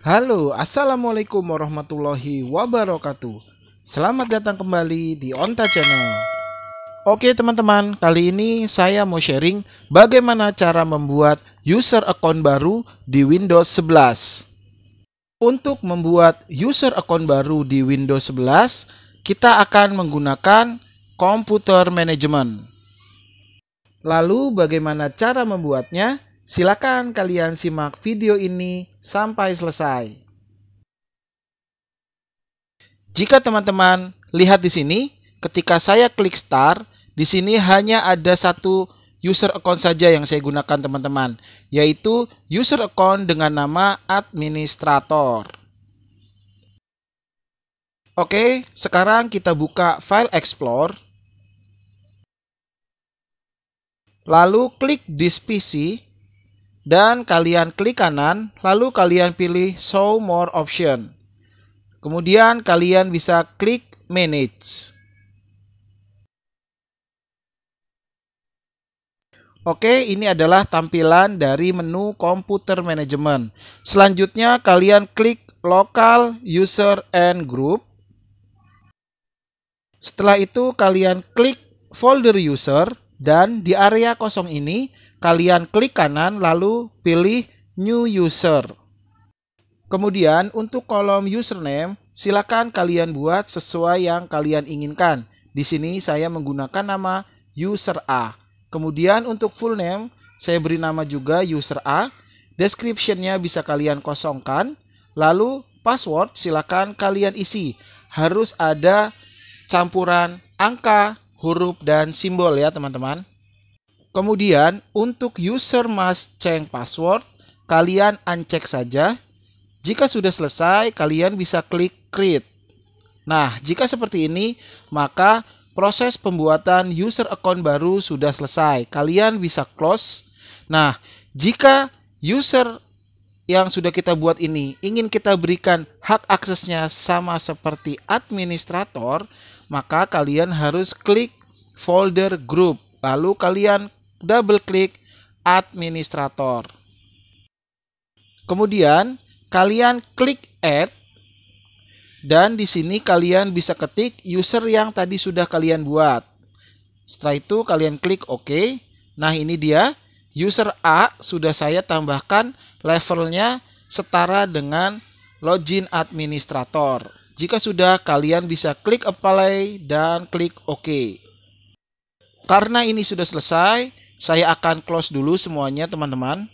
Halo, Assalamualaikum warahmatullahi wabarakatuh Selamat datang kembali di Onta Channel Oke teman-teman, kali ini saya mau sharing bagaimana cara membuat user account baru di Windows 11 Untuk membuat user account baru di Windows 11 Kita akan menggunakan Computer Management Lalu bagaimana cara membuatnya? Silakan kalian simak video ini sampai selesai. Jika teman-teman lihat di sini, ketika saya klik start, di sini hanya ada satu user account saja yang saya gunakan teman-teman, yaitu user account dengan nama administrator. Oke, sekarang kita buka file Explore. Lalu klik this PC dan kalian klik kanan, lalu kalian pilih Show More Option. Kemudian kalian bisa klik Manage. Oke, ini adalah tampilan dari menu Computer Management. Selanjutnya, kalian klik Local User and Group. Setelah itu, kalian klik Folder User, dan di area kosong ini, Kalian klik kanan lalu pilih New User. Kemudian untuk kolom username, silakan kalian buat sesuai yang kalian inginkan. Di sini saya menggunakan nama user A. Kemudian untuk full name, saya beri nama juga user A. Descriptionnya bisa kalian kosongkan. Lalu password silakan kalian isi. Harus ada campuran angka, huruf, dan simbol ya teman-teman. Kemudian untuk user must change password, kalian uncheck saja. Jika sudah selesai, kalian bisa klik create. Nah, jika seperti ini, maka proses pembuatan user account baru sudah selesai. Kalian bisa close. Nah, jika user yang sudah kita buat ini ingin kita berikan hak aksesnya sama seperti administrator, maka kalian harus klik folder group. Lalu kalian double klik administrator. Kemudian kalian klik add dan di sini kalian bisa ketik user yang tadi sudah kalian buat. Setelah itu kalian klik OK. Nah ini dia user A sudah saya tambahkan levelnya setara dengan login administrator. Jika sudah kalian bisa klik apply dan klik OK. Karena ini sudah selesai, saya akan close dulu semuanya teman-teman.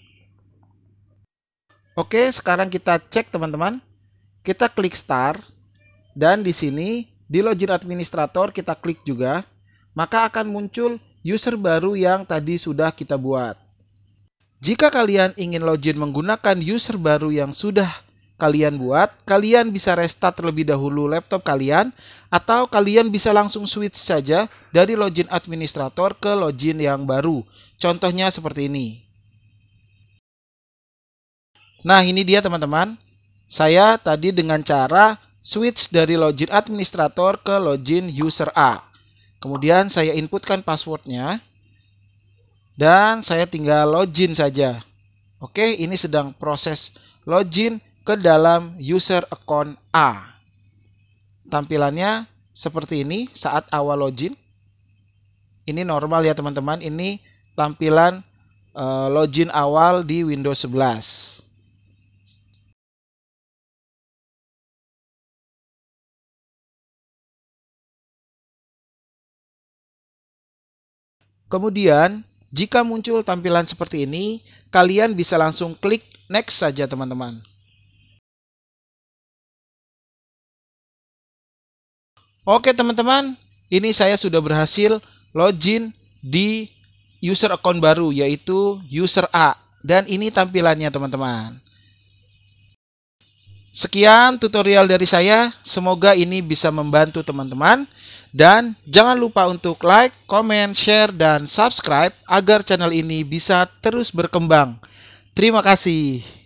Oke, sekarang kita cek teman-teman. Kita klik start dan di sini di login administrator kita klik juga, maka akan muncul user baru yang tadi sudah kita buat. Jika kalian ingin login menggunakan user baru yang sudah kalian buat, kalian bisa restart terlebih dahulu laptop kalian, atau kalian bisa langsung switch saja dari login administrator ke login yang baru. Contohnya seperti ini. Nah, ini dia teman-teman. Saya tadi dengan cara switch dari login administrator ke login user A. Kemudian saya inputkan passwordnya. Dan saya tinggal login saja. Oke, ini sedang proses login ke dalam user account A. Tampilannya seperti ini saat awal login. Ini normal ya teman-teman, ini tampilan eh, login awal di Windows 11. Kemudian, jika muncul tampilan seperti ini, kalian bisa langsung klik next saja teman-teman. Oke teman-teman, ini saya sudah berhasil login di user account baru yaitu user A dan ini tampilannya teman-teman. Sekian tutorial dari saya, semoga ini bisa membantu teman-teman. Dan jangan lupa untuk like, comment, share, dan subscribe agar channel ini bisa terus berkembang. Terima kasih.